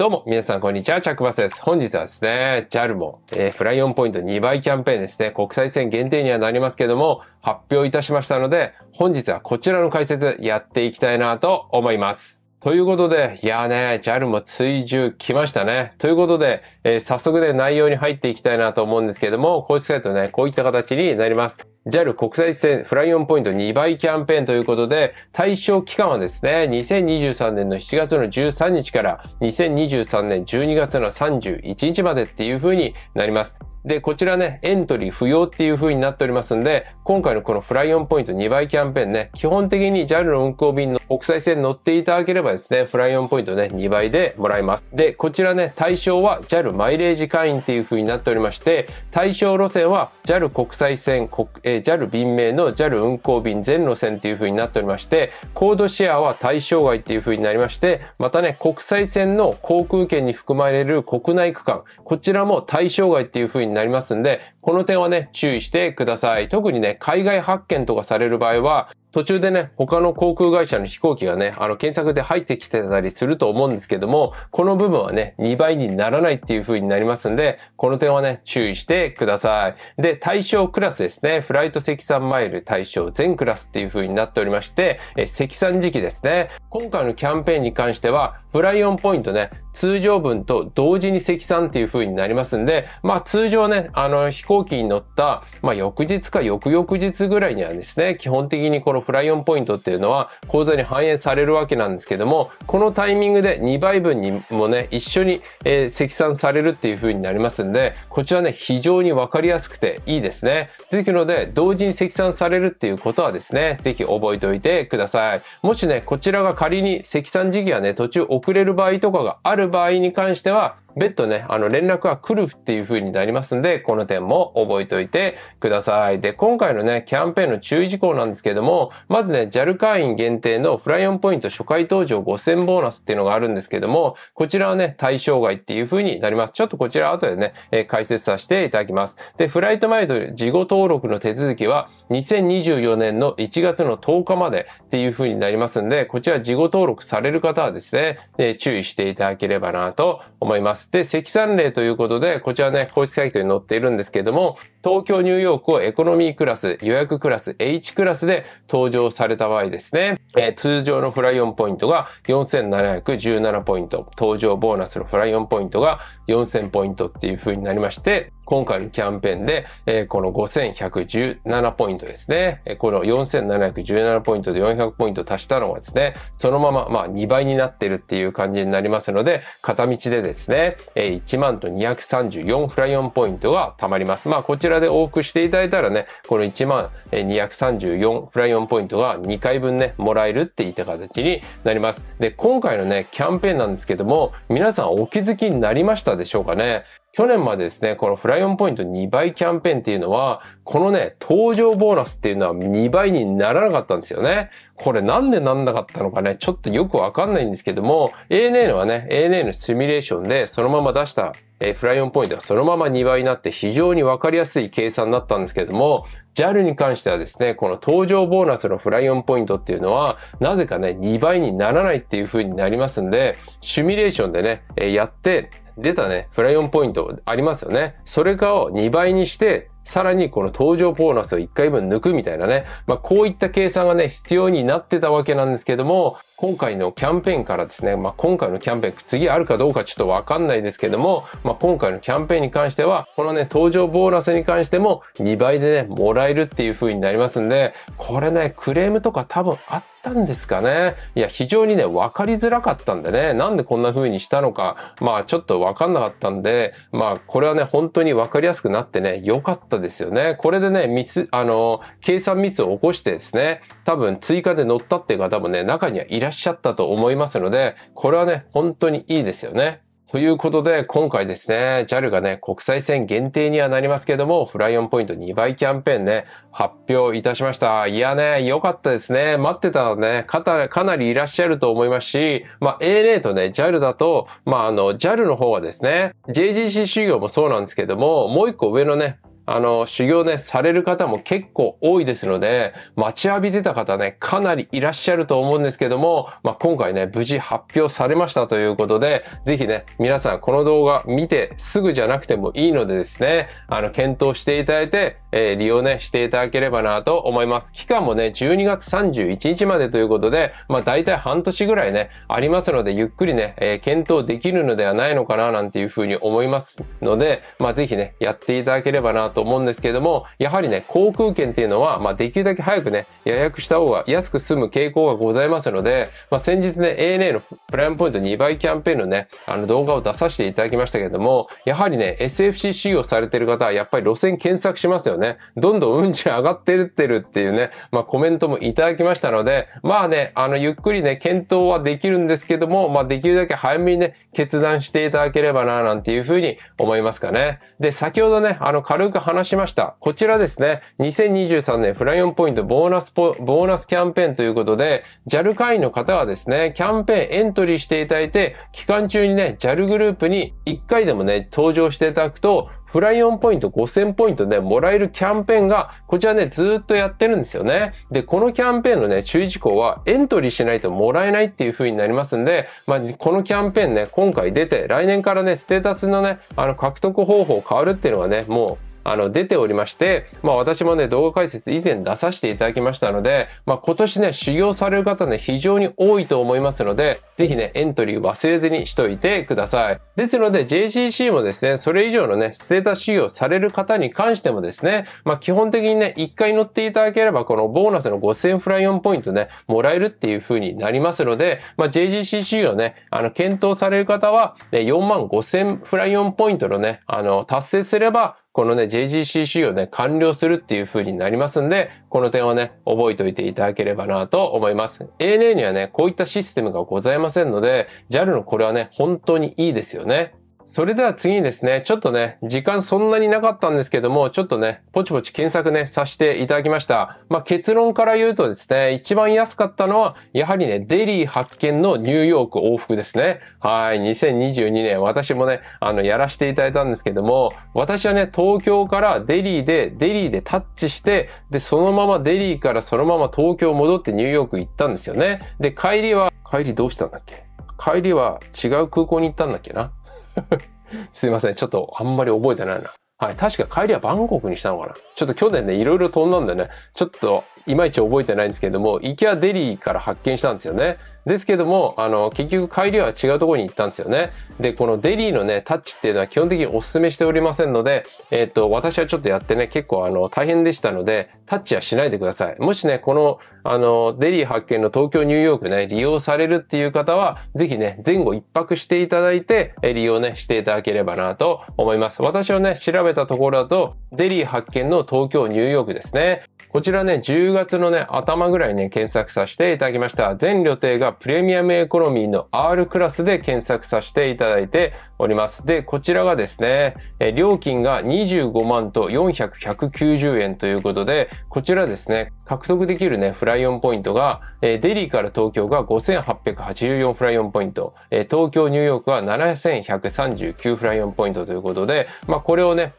どうも、皆さん、こんにちは。チャックバスです。本日はですね、JAL も、えー、フライオンポイント2倍キャンペーンですね、国際線限定にはなりますけども、発表いたしましたので、本日はこちらの解説やっていきたいなと思います。ということで、いやーね、JAL も追従来ましたね。ということで、えー、早速で内容に入っていきたいなと思うんですけども、公式サイトね、こういった形になります。JAL 国際線フライオンポイント2倍キャンペーンということで、対象期間はですね、2023年の7月の13日から2023年12月の31日までっていう風になります。で、こちらね、エントリー不要っていう風になっておりますんで、今回のこのフライオンポイント2倍キャンペーンね、基本的に JAL の運行便の国際線乗っていただければですね、フライオンポイントね、2倍でもらえます。で、こちらね、対象は JAL マイレージ会員っていう風になっておりまして、対象路線は JAL 国際線、え JAL 便名の JAL 運行便全路線という風になっておりまして、コードシェアは対象外という風になりまして、またね、国際線の航空券に含まれる国内区間、こちらも対象外という風になりますんで、この点はね、注意してください。特にね、海外発見とかされる場合は、途中でね、他の航空会社の飛行機がね、あの検索で入ってきてたりすると思うんですけども、この部分はね、2倍にならないっていう風になりますんで、この点はね、注意してください。で、対象クラスですね、フライト積算マイル対象全クラスっていう風になっておりまして、え積算時期ですね。今回のキャンペーンに関しては、フライオンポイントね、通常分と同時に積算っていう風になりますんで、まあ通常ね、あの飛行機に乗った、まあ翌日か翌々日ぐらいにはですね、基本的にこのフライオンポイントっていうのは口座に反映されるわけなんですけども、このタイミングで2倍分にもね、一緒に、えー、積算されるっていう風になりますんで、こちらね、非常にわかりやすくていいですね。ぜひので、同時に積算されるっていうことはですね、ぜひ覚えておいてください。もしね、こちらが仮に積算時期がね、途中遅れる場合とかがある場合に関しては、別途ね、あの連絡は来るっていう風になりますんで、この点も覚えておいてください。で、今回のね、キャンペーンの注意事項なんですけども、まずね、JAL 会員限定のフライオンポイント初回登場5000ボーナスっていうのがあるんですけども、こちらはね、対象外っていう風になります。ちょっとこちら後でね、えー、解説させていただきます。で、フライト前と事後登録の手続きは2024年の1月の10日までっていう風になりますんで、こちら事後登録される方はですね、えー、注意していただければなと思います。。で、積算例ということで、こちらね、公式サイトに載っているんですけども、東京、ニューヨークをエコノミークラス、予約クラス、H クラスで登場された場合ですね、えー、通常のフライオンポイントが4717ポイント、登場ボーナスのフライオンポイントが4000ポイントっていう風になりまして、今回のキャンペーンで、えー、この5117ポイントですね。この4717ポイントで400ポイント足したのがですね、そのまま、まあ、2倍になってるっていう感じになりますので、片道でですね、え1万と234フライオンポイントが貯まります。まあ、こちらで往復していただいたらね、この1万234フライオンポイントが2回分ね、もらえるっていった形になります。で、今回のね、キャンペーンなんですけども、皆さんお気づきになりましたでしょうかね去年までですね、このフライオンポイント2倍キャンペーンっていうのは、このね、登場ボーナスっていうのは2倍にならなかったんですよね。これなんでなんなかったのかね、ちょっとよくわかんないんですけども、ANA はね、ANA のシミュレーションでそのまま出したえー、フライオンポイントはそのまま2倍になって非常にわかりやすい計算だったんですけれども、JAL に関してはですね、この搭乗ボーナスのフライオンポイントっていうのは、なぜかね、2倍にならないっていう風になりますんで、シミュレーションでね、えー、やって、出たね、フライオンポイントありますよね。それかを2倍にして、さらにこの登場ボーナスを1回分抜くみたいなね。まあこういった計算がね、必要になってたわけなんですけども、今回のキャンペーンからですね、まあ、今回のキャンペーン、次あるかどうかちょっとわかんないですけども、まあ、今回のキャンペーンに関しては、このね、登場ボーナスに関しても2倍でね、もらえるっていう風になりますんで、これね、クレームとか多分あったんですかね。いや、非常にね、わかりづらかったんでね、なんでこんな風にしたのか、まあ、ちょっとわかんなかったんで、まあ、これはね、本当にわかりやすくなってね、良かったですよね。これでね、ミス、あの、計算ミスを起こしてですね、多分追加で乗ったっていう方もね、中にはいららっしゃったと思いますので、これはね、本当にいいですよね。ということで、今回ですね、JAL がね、国際線限定にはなりますけども、フライオンポイント2倍キャンペーンね、発表いたしました。いやね、良かったですね。待ってたらね、かかなりいらっしゃると思いますし、まあ、ANA とね、JAL だと、まあ、あの、JAL の方はですね、JGC 修行もそうなんですけども、もう一個上のね、あの、修行ね、される方も結構多いですので、待ちわびてた方ね、かなりいらっしゃると思うんですけども、まあ、今回ね、無事発表されましたということで、ぜひね、皆さんこの動画見てすぐじゃなくてもいいのでですね、あの、検討していただいて、えー、利用ね、していただければなと思います。期間もね、12月31日までということで、まあ、大体半年ぐらいね、ありますので、ゆっくりね、えー、検討できるのではないのかな、なんていうふうに思いますので、まあ、ぜひね、やっていただければなとと思うんですけれども、やはりね、航空券っていうのは、まあ、できるだけ早くね、予約した方が安く済む傾向がございますので、まあ、先日ね、ANA のプライムポイント2倍キャンペーンのね、あの動画を出させていただきましたけれども、やはりね、SFC 使用されてる方は、やっぱり路線検索しますよね。どんどん運賃上がってるってるっていうね、まあ、コメントもいただきましたので、まあね、あの、ゆっくりね、検討はできるんですけども、まあ、できるだけ早めにね、決断していただければな、なんていうふうに思いますかね。で、先ほどね、あの、軽く話話しました。こちらですね、2023年フライオンポイントボーナスポ、ボーナスキャンペーンということで、JAL 会員の方はですね、キャンペーンエントリーしていただいて、期間中にね、JAL グループに1回でもね、登場していただくと、フライオンポイント5000ポイントでもらえるキャンペーンが、こちらね、ずっとやってるんですよね。で、このキャンペーンのね、注意事項はエントリーしないともらえないっていう風になりますんで、まあ、このキャンペーンね、今回出て、来年からね、ステータスのね、あの、獲得方法変わるっていうのはね、もうあの、出ておりまして、まあ私もね、動画解説以前出させていただきましたので、まあ今年ね、修行される方ね、非常に多いと思いますので、ぜひね、エントリー忘れずにしといてください。ですので、JCC もですね、それ以上のね、ステータス修行される方に関してもですね、まあ基本的にね、1回乗っていただければ、このボーナスの5000フライオンポイントね、もらえるっていう風になりますので、まあ j c c 修行ね、あの、検討される方は、ね、4万5000フライオンポイントのね、あの、達成すれば、このね、JGCC をね、完了するっていう風になりますんで、この点はね、覚えておいていただければなと思います。ANA にはね、こういったシステムがございませんので、JAL のこれはね、本当にいいですよね。それでは次にですね、ちょっとね、時間そんなになかったんですけども、ちょっとね、ポチポチ検索ね、させていただきました。まあ、結論から言うとですね、一番安かったのは、やはりね、デリー発見のニューヨーク往復ですね。はい、2022年、私もね、あの、やらせていただいたんですけども、私はね、東京からデリーで、デリーでタッチして、で、そのままデリーからそのまま東京戻ってニューヨーク行ったんですよね。で、帰りは、帰りどうしたんだっけ帰りは違う空港に行ったんだっけな すいません。ちょっとあんまり覚えてないな。はい。確か帰りはバンコクにしたのかな。ちょっと去年ね、いろいろ飛んだんでね、ちょっといまいち覚えてないんですけども、行きはデリーから発見したんですよね。ですけども、あの、結局帰りは違うところに行ったんですよね。で、このデリーのね、タッチっていうのは基本的にお勧めしておりませんので、えっ、ー、と、私はちょっとやってね、結構あの、大変でしたので、タッチはしないでください。もしね、この、あの、デリー発見の東京、ニューヨークね、利用されるっていう方は、ぜひね、前後一泊していただいて、利用ね、していただければなと思います。私をね、調べたところだと、デリー発見の東京、ニューヨークですね。こちらね、10月のね、頭ぐらいね、検索させていただきました。全旅程がプレミアムエコノミーの R クラスで検索させていただいております。で、こちらがですね、え料金が25万と4190円ということで、こちらですね、獲得できるね、フライオンポイントが、えデリーから東京が5884フライオンポイント、え東京、ニューヨークは7139フライオンポイントということで、まあ、これをね、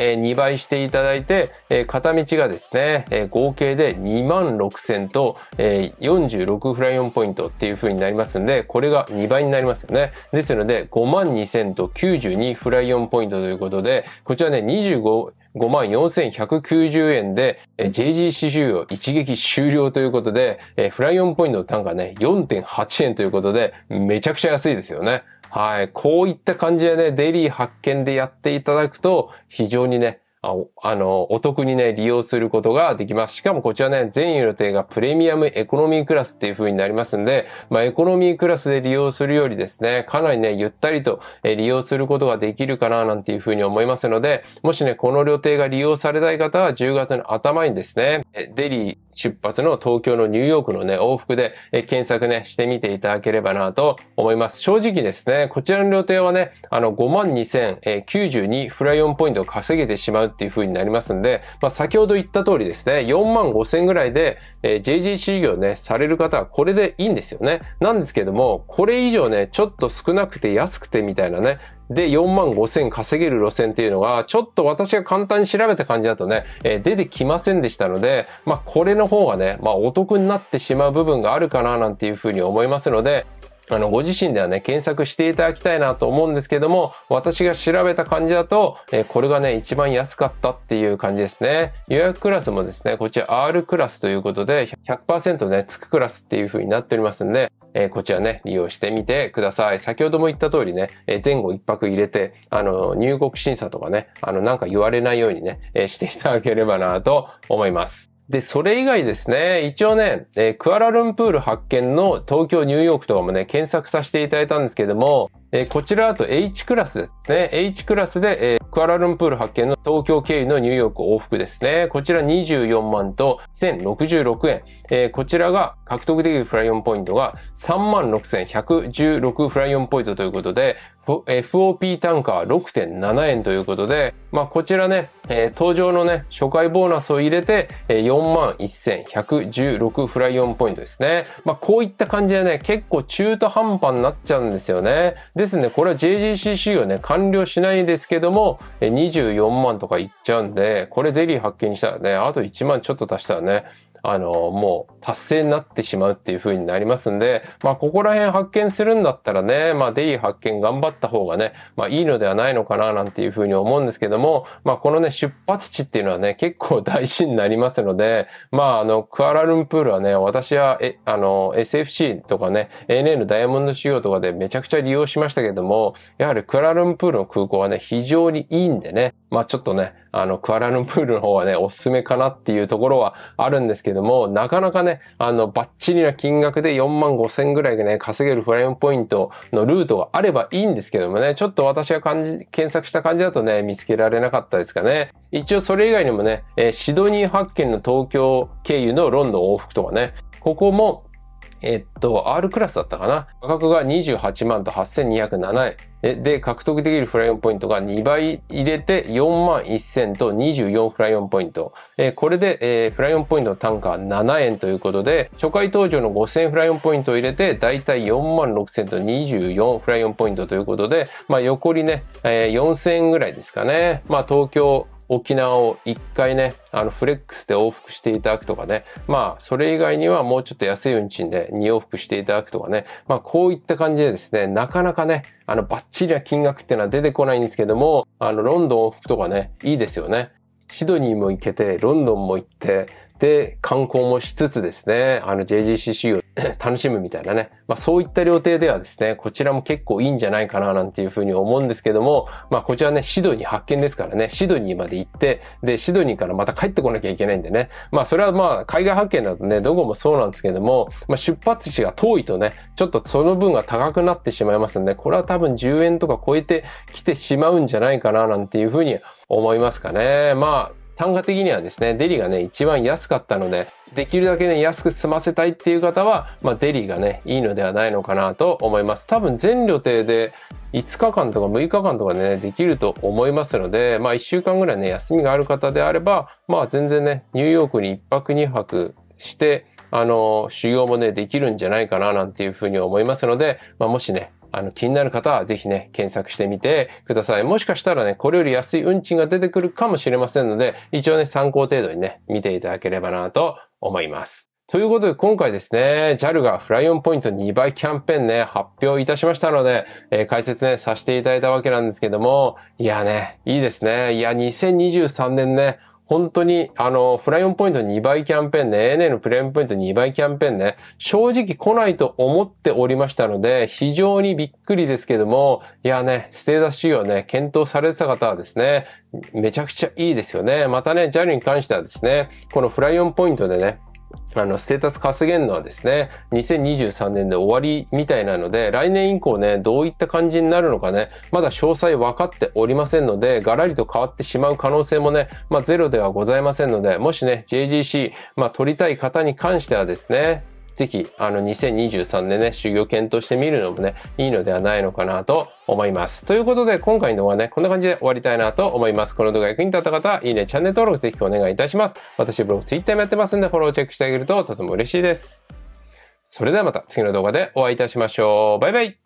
え2倍していただいて、え片道がですね、え合計で2万6000と、え46フライオンポイントっていう風になりますんで、これが2倍になりますよね。ですので、5万2000と92フライオンポイントということで、こちらね、25、54,190円で、JG 市収を一撃終了ということで、フライオンポイントの単価ね、4.8円ということで、めちゃくちゃ安いですよね。はい。こういった感じでね、デリー発見でやっていただくと、非常にね、ああの、お得にね、利用することができます。しかもこちらね、全予定がプレミアムエコノミークラスっていう風になりますんで、まあ、エコノミークラスで利用するよりですね、かなりね、ゆったりと利用することができるかな、なんていう風に思いますので、もしね、この予定が利用されたい方は10月の頭にですね、デリー出発の東京のニューヨークのね、往復で検索ね、してみていただければなと思います。正直ですね、こちらの料亭はね、あの52,092フライオンポイントを稼げてしまうっていう風になりますんで、まあ、先ほど言った通りですね、45,000ぐらいで、え JGC 業ね、される方はこれでいいんですよね。なんですけども、これ以上ね、ちょっと少なくて安くてみたいなね、で4万5千稼げる路線っていうのが、ちょっと私が簡単に調べた感じだとね、えー、出てきませんでしたので、まあこれの方がね、まあお得になってしまう部分があるかななんていうふうに思いますので、あの、ご自身ではね、検索していただきたいなと思うんですけども、私が調べた感じだと、えー、これがね、一番安かったっていう感じですね。予約クラスもですね、こちら R クラスということで、100%ね、つくクラスっていう風になっておりますんで、えこちらね、利用してみてください。先ほども言った通りね、え前後一泊入れて、あの、入国審査とかね、あの、なんか言われないようにね、えしていただければなと思います。で、それ以外ですね、一応ね、えクアラルンプール発見の東京、ニューヨークとかもね、検索させていただいたんですけども、えこちらだと H クラスですね、H クラスで、えクアラルンプール発見の東京経由のニューヨーク往復ですね。こちら24万と1066円。えー、こちらが獲得できるフライオンポイントが36,116フライオンポイントということで、FOP 単価は6.7円ということで、まあ、こちらね、えー、登場のね、初回ボーナスを入れて、えー、41,116フライオンポイントですね。まあ、こういった感じでね、結構中途半端になっちゃうんですよね。ですね、これは JGCC をね、完了しないんですけども、え24万とかいっちゃうんで、これデリー発見したらね、あと1万ちょっと足したらね、あの、もう達成になってしまうっていう風になりますんで、まあ、ここら辺発見するんだったらね、まあ、デイ発見頑張った方がね、まあ、いいのではないのかな、なんていう風に思うんですけども、まあ、このね、出発地っていうのはね、結構大事になりますので、まあ、あの、クアラルンプールはね、私は、え、あの、SFC とかね、ANN ダイヤモンド仕様とかでめちゃくちゃ利用しましたけども、やはりクアラルンプールの空港はね、非常にいいんでね、まあ、ちょっとね、あの、クアラルンプールの方はね、おすすめかなっていうところはあるんですけどども、なかなかね、あの、バッチリな金額で4万5千ぐらいでね、稼げるフラインポイントのルートがあればいいんですけどもね、ちょっと私が感じ、検索した感じだとね、見つけられなかったですかね。一応それ以外にもね、えシドニー発見の東京経由のロンドン往復とかね、ここもえっと、R クラスだったかな。価格が28万と8207円。で、獲得できるフライオンポイントが2倍入れて4万1000と24フライオンポイント。えー、これで、えー、フライオンポイントの単価は7円ということで、初回登場の5000フライオンポイントを入れて、だいたい4万6000と24フライオンポイントということで、まあ、横にね、えー、4000円ぐらいですかね。まあ、東京、沖縄を一回ね、あのフレックスで往復していただくとかね、まあそれ以外にはもうちょっと安い運賃で2往復していただくとかね、まあこういった感じでですね、なかなかね、あのバッチリな金額っていうのは出てこないんですけども、あのロンドン往復とかね、いいですよね。シドニーも行けて、ロンドンも行って、で、観光もしつつですね、あの JGCC を 楽しむみたいなね、まあそういった料亭ではですね、こちらも結構いいんじゃないかななんていうふうに思うんですけども、まあこちらね、シドニー発見ですからね、シドニーまで行って、で、シドニーからまた帰ってこなきゃいけないんでね、まあそれはまあ海外発見だとね、どこもそうなんですけども、まあ出発地が遠いとね、ちょっとその分が高くなってしまいますんで、これは多分10円とか超えてきてしまうんじゃないかななんていうふうに思いますかね。まあ、単価的にはですね、デリがね、一番安かったので、できるだけね、安く済ませたいっていう方は、まあ、デリがね、いいのではないのかなと思います。多分全旅程で5日間とか6日間とかね、できると思いますので、まあ1週間ぐらいね、休みがある方であれば、まあ全然ね、ニューヨークに1泊2泊して、あの、修行もね、できるんじゃないかななんていうふうに思いますので、まあもしね、あの、気になる方はぜひね、検索してみてください。もしかしたらね、これより安い運賃が出てくるかもしれませんので、一応ね、参考程度にね、見ていただければなと思います。ということで、今回ですね、JAL がフライオンポイント2倍キャンペーンね、発表いたしましたので、えー、解説ね、させていただいたわけなんですけども、いやね、いいですね。いや、2023年ね、本当に、あの、フライオンポイント2倍キャンペーンね、ANA のプレミアムポイント2倍キャンペーンね、正直来ないと思っておりましたので、非常にびっくりですけども、いやね、ステータス仕様ね、検討されてた方はですね、めちゃくちゃいいですよね。またね、JAL に関してはですね、このフライオンポイントでね、あの、ステータス稼げんのはですね、2023年で終わりみたいなので、来年以降ね、どういった感じになるのかね、まだ詳細分かっておりませんので、ガラリと変わってしまう可能性もね、まあゼロではございませんので、もしね、JGC、まあ取りたい方に関してはですね、ぜひ、あの、2023年ね、修行検討してみるのもね、いいのではないのかなと思います。ということで、今回の動画はね、こんな感じで終わりたいなと思います。この動画役に立った方、は、いいね、チャンネル登録ぜひお願いいたします。私、ブログ、ツイッターもやってますんで、フォローチェックしてあげるととても嬉しいです。それではまた次の動画でお会いいたしましょう。バイバイ